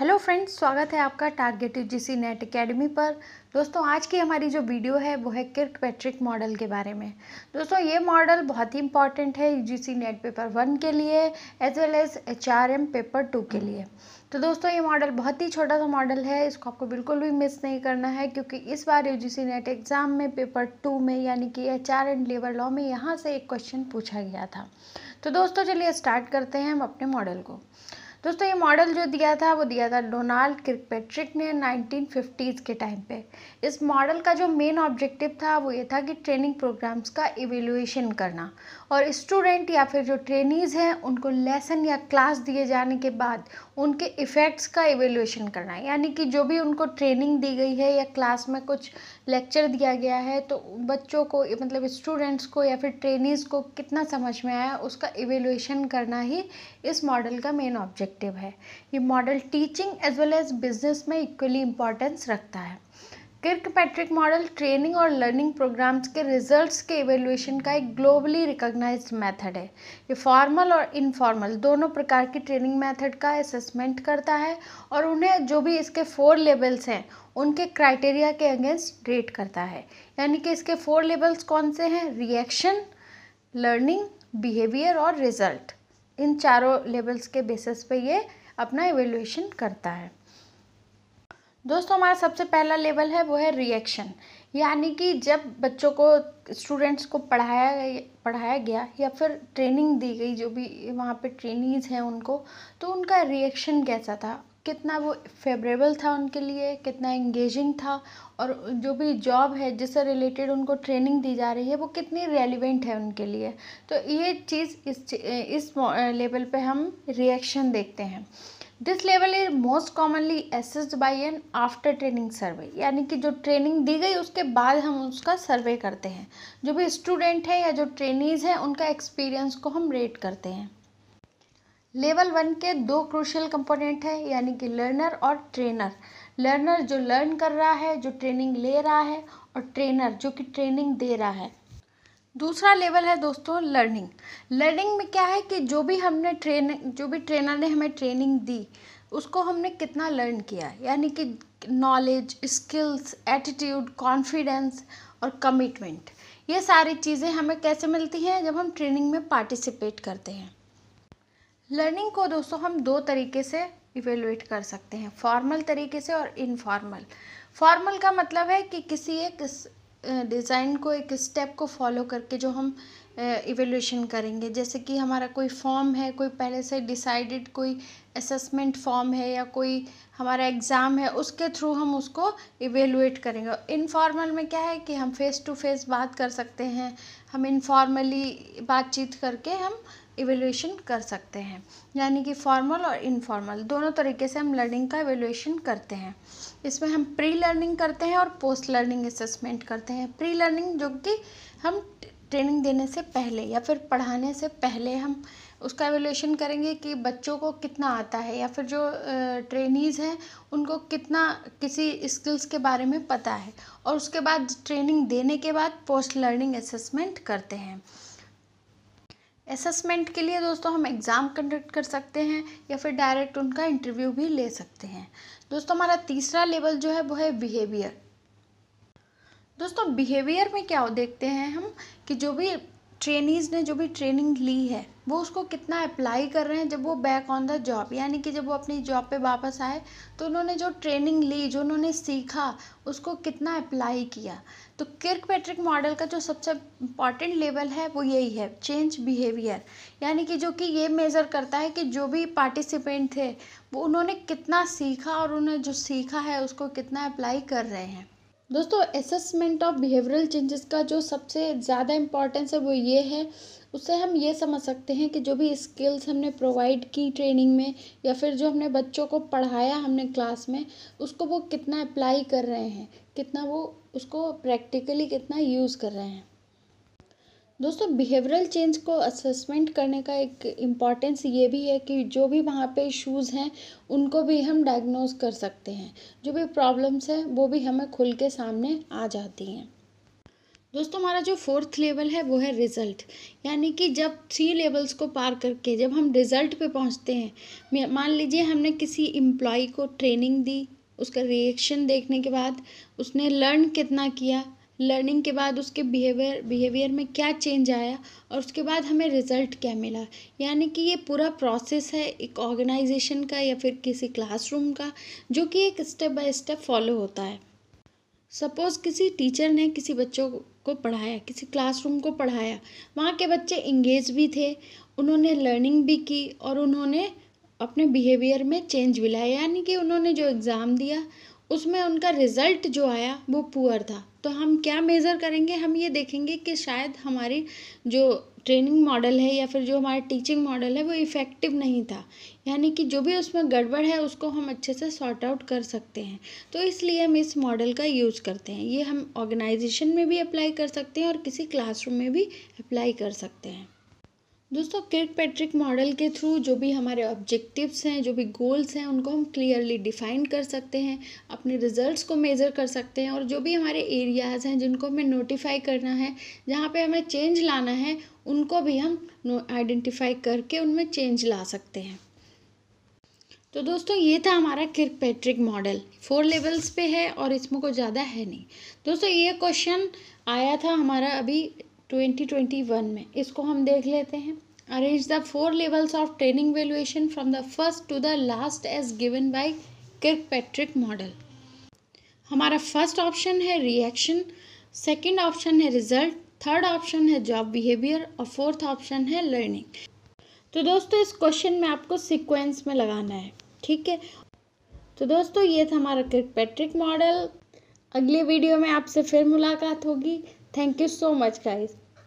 hello friends स्वागत है आपका टारगेटिव जीसी नेट एकेडमी पर दोस्तों आज की हमारी जो वीडियो है वो है किर्क पैट्रिक मॉडल के बारे में दोस्तों ये मॉडल बहुत ही इंपॉर्टेंट है यूजीसी नेट पेपर वन के लिए as well as HRM paper two के लिए तो दोस्तों ये मॉडल बहुत ही छोटा सा मॉडल है इसको आपको बिल्कुल भी मिस नहीं करना है क्योंकि इस बार यूजीसी नेट एग्ज़ाम में पेपर टू में यानी कि एच एंड लेबर लॉ में यहाँ से एक क्वेश्चन पूछा गया था तो दोस्तों चलिए स्टार्ट करते हैं हम अपने मॉडल को दोस्तों ये मॉडल जो दिया था वो दिया था डोनाल्ड क्रिकपेट्रिक ने 1950s के टाइम पे इस मॉडल का जो मेन ऑब्जेक्टिव था वो ये था कि ट्रेनिंग प्रोग्राम्स का इवेल्युएशन करना और स्टूडेंट या फिर जो ट्रेनीज़ हैं उनको लेसन या क्लास दिए जाने के बाद उनके इफ़ेक्ट्स का इवेल्युएशन करना यानी कि जो भी उनको ट्रेनिंग दी गई है या क्लास में कुछ लेक्चर दिया गया है तो बच्चों को मतलब स्टूडेंट्स को या फिर ट्रेनिज को कितना समझ में आया उसका इवेल्यूशन करना ही इस मॉडल का मेन ऑब्जेक्टिव है ये model teaching as well as business में इक्वली इम्पॉर्टेंस रखता है पैट्रिक मॉडल ट्रेनिंग और लर्निंग प्रोग्राम्स के रिजल्ट्स के एवेलुएशन का एक ग्लोबली रिकॉग्नाइज मेथड है ये फॉर्मल और इनफॉर्मल दोनों प्रकार की ट्रेनिंग मेथड का असेसमेंट करता है और उन्हें जो भी इसके फोर लेवल्स हैं उनके क्राइटेरिया के अगेंस्ट रेट करता है यानी कि इसके फोर लेवल्स कौन से हैं रिएक्शन लर्निंग बिहेवियर और रिजल्ट इन चारों लेवल्स के बेसिस पे ये अपना इवेल्युएशन करता है दोस्तों हमारा सबसे पहला लेवल है वो है रिएक्शन यानी कि जब बच्चों को स्टूडेंट्स को पढ़ाया पढ़ाया गया या फिर ट्रेनिंग दी गई जो भी वहाँ पे ट्रेनिज हैं उनको तो उनका रिएक्शन कैसा था कितना वो फेवरेबल था उनके लिए कितना इंगेजिंग था और जो भी जॉब है जिससे रिलेटेड उनको ट्रेनिंग दी जा रही है वो कितनी रेलिवेंट है उनके लिए तो ये चीज़ इस इस लेवल पे हम रिएक्शन देखते हैं this level is most commonly assessed by an after training survey यानी कि जो ट्रेनिंग दी गई उसके बाद हम उसका सर्वे करते हैं जो भी स्टूडेंट है या जो ट्रेनीज हैं उनका एक्सपीरियंस को हम रेट करते हैं लेवल वन के दो क्रूशियल कंपोनेंट हैं यानी कि लर्नर और ट्रेनर लर्नर जो लर्न कर रहा है जो ट्रेनिंग ले रहा है और ट्रेनर जो कि ट्रेनिंग दे रहा है दूसरा लेवल है दोस्तों लर्निंग लर्निंग में क्या है कि जो भी हमने ट्रेन जो भी ट्रेनर ने हमें ट्रेनिंग दी उसको हमने कितना लर्न किया यानी कि नॉलेज स्किल्स एटीट्यूड कॉन्फिडेंस और कमिटमेंट ये सारी चीज़ें हमें कैसे मिलती हैं जब हम ट्रेनिंग में पार्टिसिपेट करते हैं लर्निंग को दोस्तों हम दो तरीके से इवेलुएट कर सकते हैं फॉर्मल तरीके से और इनफॉर्मल फॉर्मल का मतलब है कि किसी एक डिज़ाइन को एक स्टेप को फॉलो करके जो हम इवेल्यूशन करेंगे जैसे कि हमारा कोई फॉर्म है कोई पहले से डिसाइडेड कोई असेसमेंट फॉर्म है या कोई हमारा एग्ज़ाम है उसके थ्रू हम उसको इवेलुएट करेंगे इनफॉर्मल में क्या है कि हम फेस टू फेस बात कर सकते हैं हम इनफॉर्मली बातचीत करके हम इवेल्यूशन कर सकते हैं यानी कि फॉर्मल और इनफॉर्मल दोनों तरीके से हम लर्निंग का इवेल्यूशन करते हैं इसमें हम प्री लर्निंग करते हैं और पोस्ट लर्निंग असेसमेंट करते हैं प्री लर्निंग जो कि हम ट्रेनिंग देने से पहले या फिर पढ़ाने से पहले हम उसका एवेल्यूशन करेंगे कि बच्चों को कितना आता है या फिर जो ट्रेनीज़ हैं उनको कितना किसी स्किल्स के बारे में पता है और उसके बाद ट्रेनिंग देने के बाद पोस्ट लर्निंग असेसमेंट करते हैं असेसमेंट के लिए दोस्तों हम एग्ज़ाम कंडक्ट कर सकते हैं या फिर डायरेक्ट उनका इंटरव्यू भी ले सकते हैं दोस्तों हमारा तीसरा लेवल जो है वो है बिहेवियर दोस्तों बिहेवियर में क्या हो देखते हैं हम कि जो भी ट्रेनीज़ ने जो भी ट्रेनिंग ली है वो उसको कितना अप्लाई कर रहे हैं जब वो बैक ऑन द जॉब यानी कि जब वो अपनी जॉब पे वापस आए तो उन्होंने जो ट्रेनिंग ली जो उन्होंने सीखा उसको कितना अप्लाई किया तो किर्क पैट्रिक मॉडल का जो सबसे इम्पॉर्टेंट लेवल है वो यही है चेंज बिहेवियर यानी कि जो कि ये मेज़र करता है कि जो भी पार्टिसिपेंट थे वो उन्होंने कितना सीखा और उन्होंने जो सीखा है उसको कितना अप्लाई कर रहे हैं दोस्तों असेसमेंट ऑफ बिहेवियरल चेंजेस का जो सबसे ज़्यादा इम्पॉर्टेंस है वो ये है उससे हम ये समझ सकते हैं कि जो भी स्किल्स हमने प्रोवाइड की ट्रेनिंग में या फिर जो हमने बच्चों को पढ़ाया हमने क्लास में उसको वो कितना अप्लाई कर रहे हैं कितना वो उसको प्रैक्टिकली कितना यूज़ कर रहे हैं दोस्तों बिहेवियरल चेंज को असेसमेंट करने का एक इम्पॉर्टेंस ये भी है कि जो भी वहाँ पे इश्यूज़ हैं उनको भी हम डायग्नोज कर सकते हैं जो भी प्रॉब्लम्स हैं वो भी हमें खुल के सामने आ जाती हैं दोस्तों हमारा जो फोर्थ लेवल है वो है रिज़ल्ट यानी कि जब थ्री लेवल्स को पार करके जब हम रिज़ल्ट पे पहुँचते हैं मान लीजिए हमने किसी एम्प्लॉय को ट्रेनिंग दी उसका रिएक्शन देखने के बाद उसने लर्न कितना किया लर्निंग के बाद उसके बिहेवियर बिहेवियर में क्या चेंज आया और उसके बाद हमें रिज़ल्ट क्या मिला यानी कि ये पूरा प्रोसेस है एक ऑर्गेनाइजेशन का या फिर किसी क्लासरूम का जो कि एक स्टेप बाय स्टेप फॉलो होता है सपोज़ किसी टीचर ने किसी बच्चों को पढ़ाया किसी क्लासरूम को पढ़ाया वहाँ के बच्चे इंगेज भी थे उन्होंने लर्निंग भी की और उन्होंने अपने बिहेवियर में चेंज भी लाया यानी कि उन्होंने जो एग्ज़ाम दिया उसमें उनका रिज़ल्ट जो आया वो पुअर था तो हम क्या मेज़र करेंगे हम ये देखेंगे कि शायद हमारी जो ट्रेनिंग मॉडल है या फिर जो हमारा टीचिंग मॉडल है वो इफ़ेक्टिव नहीं था यानी कि जो भी उसमें गड़बड़ है उसको हम अच्छे से सॉर्ट आउट कर सकते हैं तो इसलिए हम इस मॉडल का यूज़ करते हैं ये हम ऑर्गेनाइजेशन में भी अप्लाई कर सकते हैं और किसी क्लासरूम में भी अप्लाई कर सकते हैं दोस्तों किट पैट्रिक मॉडल के थ्रू जो भी हमारे ऑब्जेक्टिव्स हैं जो भी गोल्स हैं उनको हम क्लियरली डिफाइन कर सकते हैं अपने रिजल्ट्स को मेज़र कर सकते हैं और जो भी हमारे एरियाज़ हैं जिनको हमें नोटिफाई करना है जहाँ पे हमें चेंज लाना है उनको भी हम आइडेंटिफाई करके उनमें चेंज ला सकते हैं तो दोस्तों ये था हमारा Kirkpatrick model four levels पे है और इसमें कोई ज़्यादा है नहीं दोस्तों ये क्वेश्चन आया था हमारा अभी 2021 में इसको हम देख लेते हैं arrange the four levels of training evaluation from the first to the last as given by Kirkpatrick model हमारा फर्स्ट ऑप्शन है रिएक्शन सेकंड ऑप्शन है रिजल्ट थर्ड ऑप्शन है जॉब बिहेवियर और फोर्थ ऑप्शन है learning तो दोस्तों इस question में आपको सिक्वेंस में लगाना है ठीक है तो दोस्तों ये था हमारा पैट्रिक मॉडल अगले वीडियो में आपसे फिर मुलाकात होगी thank you so much guys